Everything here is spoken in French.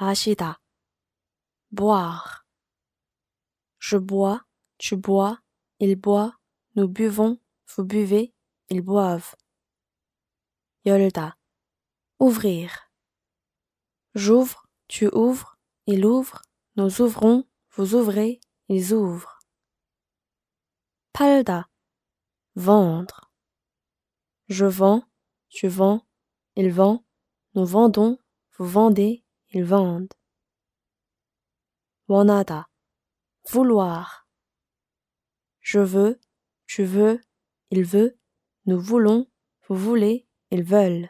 마시다. Boire. Je bois, tu bois, il boit, nous buvons, vous buvez, ils boivent. Yolda, Ouvrir. J'ouvre, tu ouvres, il ouvre, nous ouvrons, vous ouvrez, ils ouvrent. Palda. Vendre. Je vends, tu vends, il vend, nous vendons, vous vendez, ils vendent. WANADA vouloir. Je veux, tu veux, il veut, nous voulons, vous voulez, ils veulent.